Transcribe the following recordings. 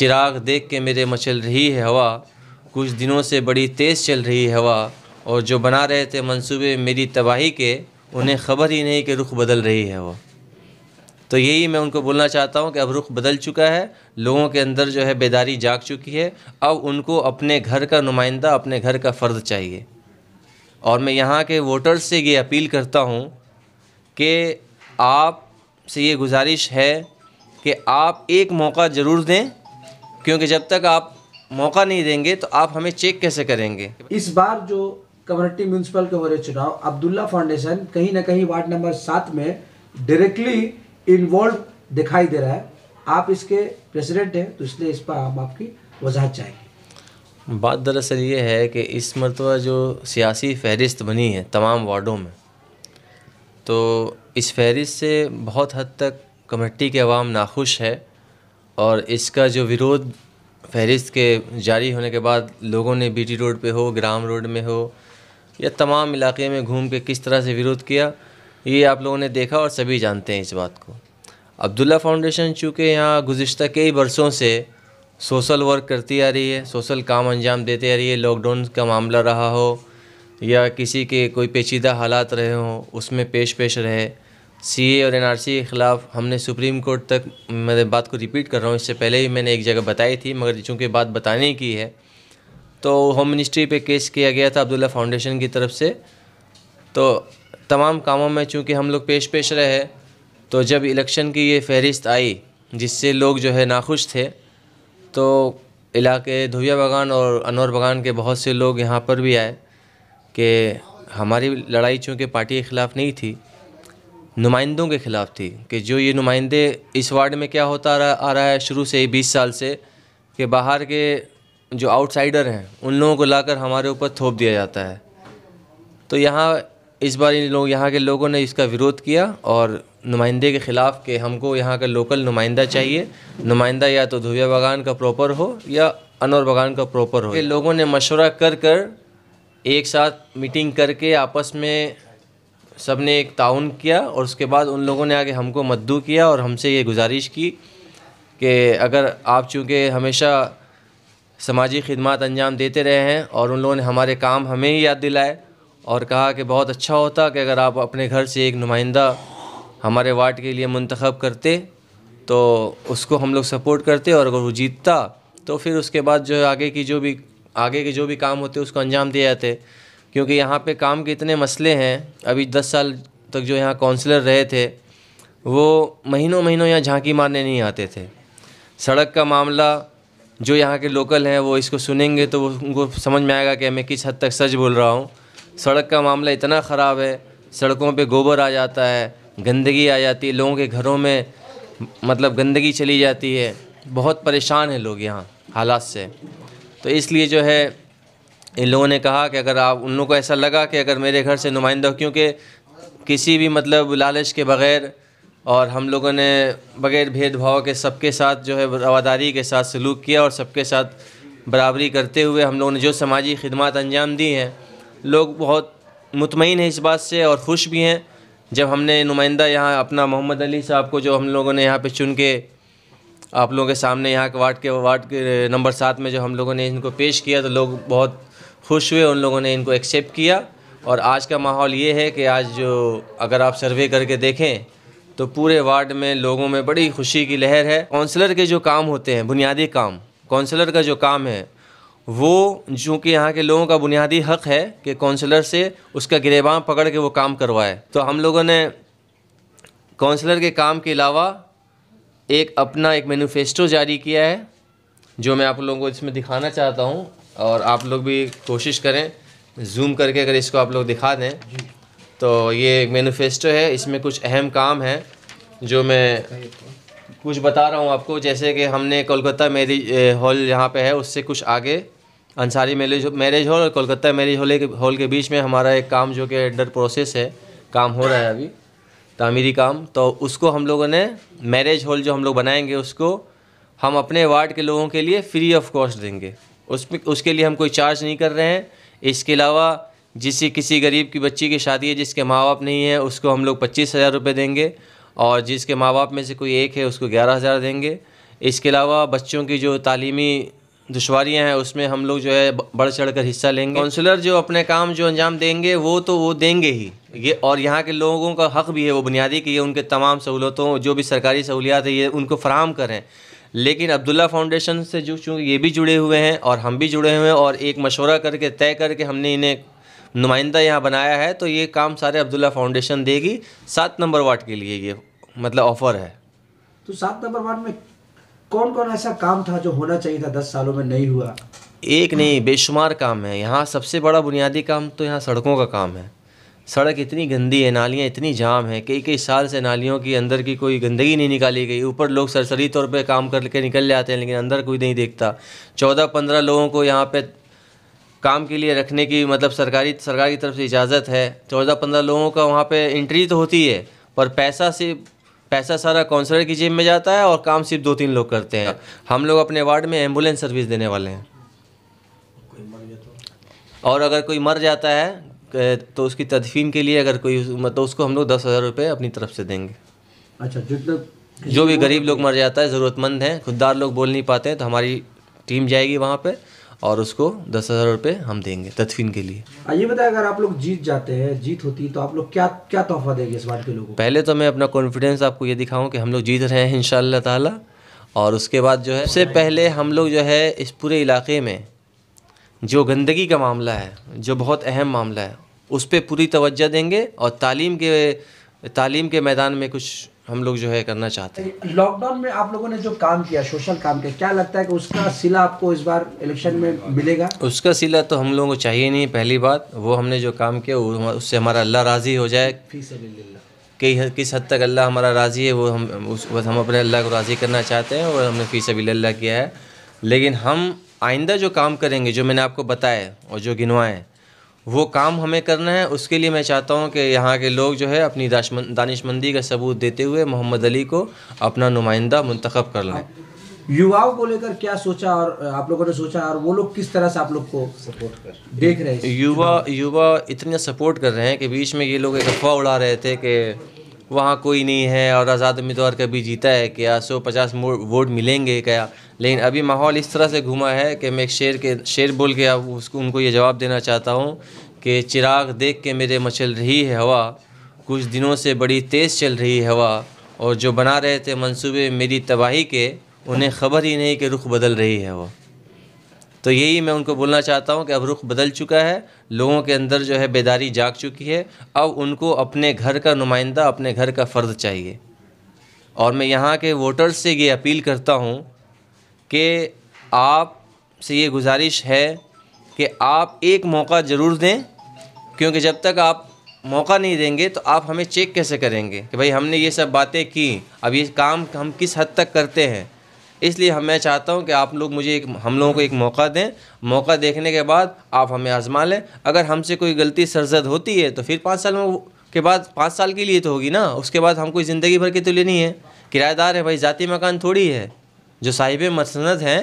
चिराग देख के मेरे मचल रही है हवा कुछ दिनों से बड़ी तेज़ चल रही है हवा और जो बना रहे थे मंसूबे मेरी तबाही के उन्हें खबर ही नहीं कि रुख बदल रही है हवा तो यही मैं उनको बोलना चाहता हूँ कि अब रुख बदल चुका है लोगों के अंदर जो है बेदारी जाग चुकी है अब उनको अपने घर का नुमाइंदा अपने घर का फ़र्द चाहिए और मैं यहाँ के वोटर्स से ये अपील करता हूँ कि आप से ये गुजारिश है कि आप एक मौका ज़रूर दें क्योंकि जब तक आप मौका नहीं देंगे तो आप हमें चेक कैसे करेंगे इस बार जो कम्युनिटी म्यूनसिपल के हो रहे चुनाव अब्दुल्ला फाउंडेशन कहीं ना कहीं वार्ड नंबर सात में डायरेक्टली इन्वॉल्व दिखाई दे रहा है आप इसके प्रेसिडेंट हैं तो इसलिए इस पर हम आपकी वजाहत चाहेंगे बात दरअसल ये है कि इस मरतबा जो सियासी फहरिस्त बनी है तमाम वार्डों में तो इस फहरिस्त से बहुत हद तक कमेटी के अवाम नाखुश है और इसका जो विरोध फहरिस्त के जारी होने के बाद लोगों ने बीटी रोड पे हो ग्राम रोड में हो या तमाम इलाके में घूम के किस तरह से विरोध किया ये आप लोगों ने देखा और सभी जानते हैं इस बात को अब्दुल्ला फाउंडेशन चूँकि यहाँ गुज्त कई वर्षों से सोशल वर्क करती आ रही है सोशल काम अंजाम देते आ रही है लॉकडाउन का मामला रहा हो या किसी के कोई पेचीदा हालात रहे हों उसमें पेश पेश रहे सीए और एनआरसी के ख़िलाफ़ हमने सुप्रीम कोर्ट तक मैं बात को रिपीट कर रहा हूँ इससे पहले ही मैंने एक जगह बताई थी मगर चूँकि बात बताने की है तो होम मिनिस्ट्री पे केस किया गया था अब्दुल्ला फाउंडेशन की तरफ से तो तमाम कामों में चूँकि हम लोग पेश पेश रहे तो जब इलेक्शन की ये फहरिस्त आई जिससे लोग जो है नाखुश थे तो इलाके धुविया बागान और अनोर बागान के बहुत से लोग यहाँ पर भी आए कि हमारी लड़ाई चूँकि पार्टी के ख़िलाफ़ नहीं थी नुमाइंदों के ख़िलाफ़ थी कि जो ये नुमाइंदे इस वार्ड में क्या होता रहा, आ रहा है शुरू से ही बीस साल से कि बाहर के जो आउटसाइडर हैं उन लोगों को लाकर हमारे ऊपर थोप दिया जाता है तो यहाँ इस बार इन लोग यहाँ के लोगों ने इसका विरोध किया और नुमाइंदे के ख़िलाफ़ कि हमको यहाँ का लोकल नुमाइंदा चाहिए नुमाइंदा या तो धुविया बागान का प्रॉपर हो या अनवर बागान का प्रॉपर हो ये लोगों ने मशवरा कर कर एक साथ मीटिंग करके आपस में सब ने एक ताउन किया और उसके बाद उन लोगों ने आगे हमको मद्दू किया और हमसे ये गुजारिश की कि अगर आप चूँकि हमेशा समाजी खदमात अंजाम देते रहे हैं और उन लोगों ने हमारे काम हमें ही याद दिलाए और कहा कि बहुत अच्छा होता कि अगर आप अपने घर से एक नुमाइंदा हमारे वार्ड के लिए मंतखब करते तो उसको हम लोग सपोर्ट करते और अगर वो जीतता तो फिर उसके बाद जो आगे की जो भी आगे के जो भी काम होते उसको अंजाम दिए जाते क्योंकि यहाँ पे काम के इतने मसले हैं अभी दस साल तक जो यहाँ काउंसलर रहे थे वो महीनों महीनों यहाँ झांकी मारने नहीं आते थे सड़क का मामला जो यहाँ के लोकल हैं वो इसको सुनेंगे तो वो उनको समझ में आएगा कि मैं किस हद तक सच बोल रहा हूँ सड़क का मामला इतना ख़राब है सड़कों पे गोबर आ जाता है गंदगी आ जाती है लोगों के घरों में मतलब गंदगी चली जाती है बहुत परेशान है लोग यहाँ हालात से तो इसलिए जो है इन लोगों ने कहा कि अगर आप उन लोगों को ऐसा लगा कि अगर मेरे घर से नुमाइंदा हो क्योंकि किसी भी मतलब लालच के बग़ैर और हम लोगों ने बग़ैर भेदभाव के सबके साथ जो है रवादारी के साथ सलूक किया और सबके साथ बराबरी करते हुए हम लोगों ने जो समाजी खदमात अंजाम दी हैं लोग बहुत मुतमिन हैं इस बात से और ख़ुश भी हैं जब हमने नुमाइंदा यहाँ अपना मोहम्मद अली साहब को जो हम लोगों ने यहाँ पे चुन के आप लोगों के सामने यहाँ के वार्ड के वार्ड के नंबर सात में जो हम लोगों ने इनको पेश किया तो लोग बहुत खुश हुए उन लोगों ने इनको एक्सेप्ट किया और आज का माहौल ये है कि आज जो अगर आप सर्वे करके देखें तो पूरे वार्ड में लोगों में बड़ी खुशी की लहर है काउंसलर के जो काम होते हैं बुनियादी काम काउंसलर का जो काम है वो चूँकि यहाँ के लोगों का बुनियादी हक है कि काउंसलर से उसका गिरेबान पकड़ के वो काम करवाए तो हम लोगों ने काउंसलर के काम के अलावा एक अपना एक मैनिफेस्टो जारी किया है जो मैं आप लोगों को इसमें दिखाना चाहता हूँ और आप लोग भी कोशिश करें जूम करके अगर इसको आप लोग दिखा दें तो ये एक मैनिफेस्टो है इसमें कुछ अहम काम है जो मैं कुछ बता रहा हूँ आपको जैसे कि हमने कोलकाता मैरिज हॉल यहाँ पे है उससे कुछ आगे अंसारी मैरिज मैरिज हॉल और कोलकाता मैरिज हॉल के हॉल के बीच में हमारा एक काम जो कि अंडर प्रोसेस है काम हो रहा है अभी तामीरी काम तो उसको हम लोगों ने मैरिज हॉल जो हम लोग बनाएंगे उसको हम अपने वार्ड के लोगों के लिए फ्री ऑफ कॉस्ट देंगे उसमें उसके लिए हम कोई चार्ज नहीं कर रहे हैं इसके अलावा जिस किसी गरीब की बच्ची की शादी है जिसके माँ बाप नहीं है उसको हम लोग पच्चीस हज़ार रुपये देंगे और जिसके माँ बाप में से कोई एक है उसको ग्यारह हज़ार देंगे इसके अलावा बच्चों की जो तालीमी दुशारियाँ हैं उसमें हम लोग जो है बढ़ चढ़ कर हिस्सा लेंगे काउंसलर जो अपने काम जो अंजाम देंगे वो तो वो देंगे ही ये और यहाँ के लोगों का हक़ भी है वो बुनियादी कि ये उनके तमाम सहूलतों जो भी सरकारी सहूलियात है ये उनको फराहम करें लेकिन अब्दुल्ला फाउंडेशन से जो चूँकि ये भी जुड़े हुए हैं और हम भी जुड़े हुए हैं और एक मशवरा करके तय करके हमने इन्हें नुमाइंदा यहाँ बनाया है तो ये काम सारे अब्दुल्ला फाउंडेशन देगी सात नंबर वार्ड के लिए ये मतलब ऑफ़र है तो सात नंबर वार्ड में कौन कौन ऐसा काम था जो होना चाहिए था दस सालों में नहीं हुआ एक नहीं बेशुमार काम है यहाँ सबसे बड़ा बुनियादी काम तो यहाँ सड़कों का काम है सड़क इतनी गंदी है नालियाँ इतनी जाम है कई कई साल से नालियों की अंदर की कोई गंदगी नहीं निकाली गई ऊपर लोग सरसरी तौर पे काम करके निकल जाते हैं लेकिन अंदर कोई नहीं देखता चौदह पंद्रह लोगों को यहाँ पे काम के लिए रखने की मतलब सरकारी सरकार की तरफ से इजाज़त है चौदह पंद्रह लोगों का वहाँ पर इंट्री तो होती है पर पैसा से पैसा सारा काउंसलर की जेब में जाता है और काम सिर्फ दो तीन लोग करते हैं हम लोग अपने वार्ड में एम्बुलेंस सर्विस देने वाले हैं तो? और अगर कोई मर जाता है तो उसकी तदफीन के लिए अगर कोई तो उसको हम लोग दस हज़ार रुपये अपनी तरफ से देंगे अच्छा जितना जो भी गरीब लोग मतलब मर जाता है ज़रूरतमंद हैं खुददार लोग बोल नहीं पाते हैं तो हमारी टीम जाएगी वहाँ पर और उसको दस हज़ार रुपये हम देंगे तदफीन के लिए ये बताए अगर आप लोग जीत जाते हैं जीत होती तो आप लोग क्या क्या तोहफा देंगे इस बार के लोगों पहले तो मैं अपना कॉन्फिडेंस आपको ये दिखाऊँ कि हम लोग जीत रहे हैं इन ताला और उसके बाद जो है सबसे पहले हम लोग जो है इस पूरे इलाके में जो गंदगी का मामला है जो बहुत अहम मामला है उस पर पूरी तवज्जा देंगे और तालीम के तालीम के मैदान में कुछ हम लोग जो है करना चाहते हैं लॉकडाउन में आप लोगों ने जो काम किया सोशल काम किया क्या लगता है कि उसका सिला आपको इस बार इलेक्शन में मिलेगा उसका सिला तो हम लोगों को चाहिए नहीं पहली बात वो हमने जो काम किया उससे हमारा अल्लाह राज़ी हो जाए कई किस हद तक अल्लाह हमारा राज़ी है वो हम उस हम अपने अल्लाह को राज़ी करना चाहते हैं और हमने फ़ी सबील्ला किया है लेकिन हम आइंदा जो काम करेंगे जो मैंने आपको बताया और जो गिनवाएँ वो काम हमें करना है उसके लिए मैं चाहता हूँ कि यहाँ के लोग जो है अपनी दानिशमंदी का सबूत देते हुए मोहम्मद अली को अपना नुमाइंदा मंतखब कर लें युवाओं को लेकर क्या सोचा और आप लोगों ने सोचा और वो लोग किस तरह से आप लोग को सपोर्ट कर देख रहे हैं युवा युवा इतना सपोर्ट कर रहे हैं कि बीच में ये लोग एक अफवाह उड़ा रहे थे कि वहाँ कोई नहीं है और आज़ाद उम्मीदवार कभी जीता है क्या सौ पचास वोट मिलेंगे क्या लेकिन अभी माहौल इस तरह से घुमा है कि मैं एक शेर के शेर बोल के अब उसको उनको ये जवाब देना चाहता हूँ कि चिराग देख के मेरे मचल रही है हवा कुछ दिनों से बड़ी तेज़ चल रही है हवा और जो बना रहे थे मंसूबे मेरी तबाही के उन्हें खबर ही नहीं कि रुख बदल रही है हवा तो यही मैं उनको बोलना चाहता हूँ कि अब रुख बदल चुका है लोगों के अंदर जो है बेदारी जाग चुकी है अब उनको अपने घर का नुमाइंदा अपने घर का फ़र्द चाहिए और मैं यहाँ के वोटर्स से ये अपील करता हूँ कि आप से ये गुजारिश है कि आप एक मौका ज़रूर दें क्योंकि जब तक आप मौका नहीं देंगे तो आप हमें चेक कैसे करेंगे कि भाई हमने ये सब बातें की अब ये काम हम किस हद तक करते हैं इसलिए हम मैं चाहता हूँ कि आप लोग मुझे एक हम लोगों को एक मौका दें मौका देखने के बाद आप हमें आज़मा लें अगर हमसे कोई गलती सरजद होती है तो फिर पाँच साल में के बाद पाँच साल के लिए तो होगी ना उसके बाद हमको ज़िंदगी भर की तो लेनी है किराएदार है भाई ज़ाती मकान थोड़ी है जो साहिब मसंद हैं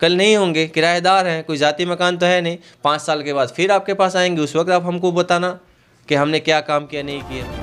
कल नहीं होंगे किराएदार हैं कोई ज़ाती मकान तो है नहीं पाँच साल के बाद फिर आपके पास आएंगे उस वक्त आप हमको बताना कि हमने क्या काम किया नहीं किया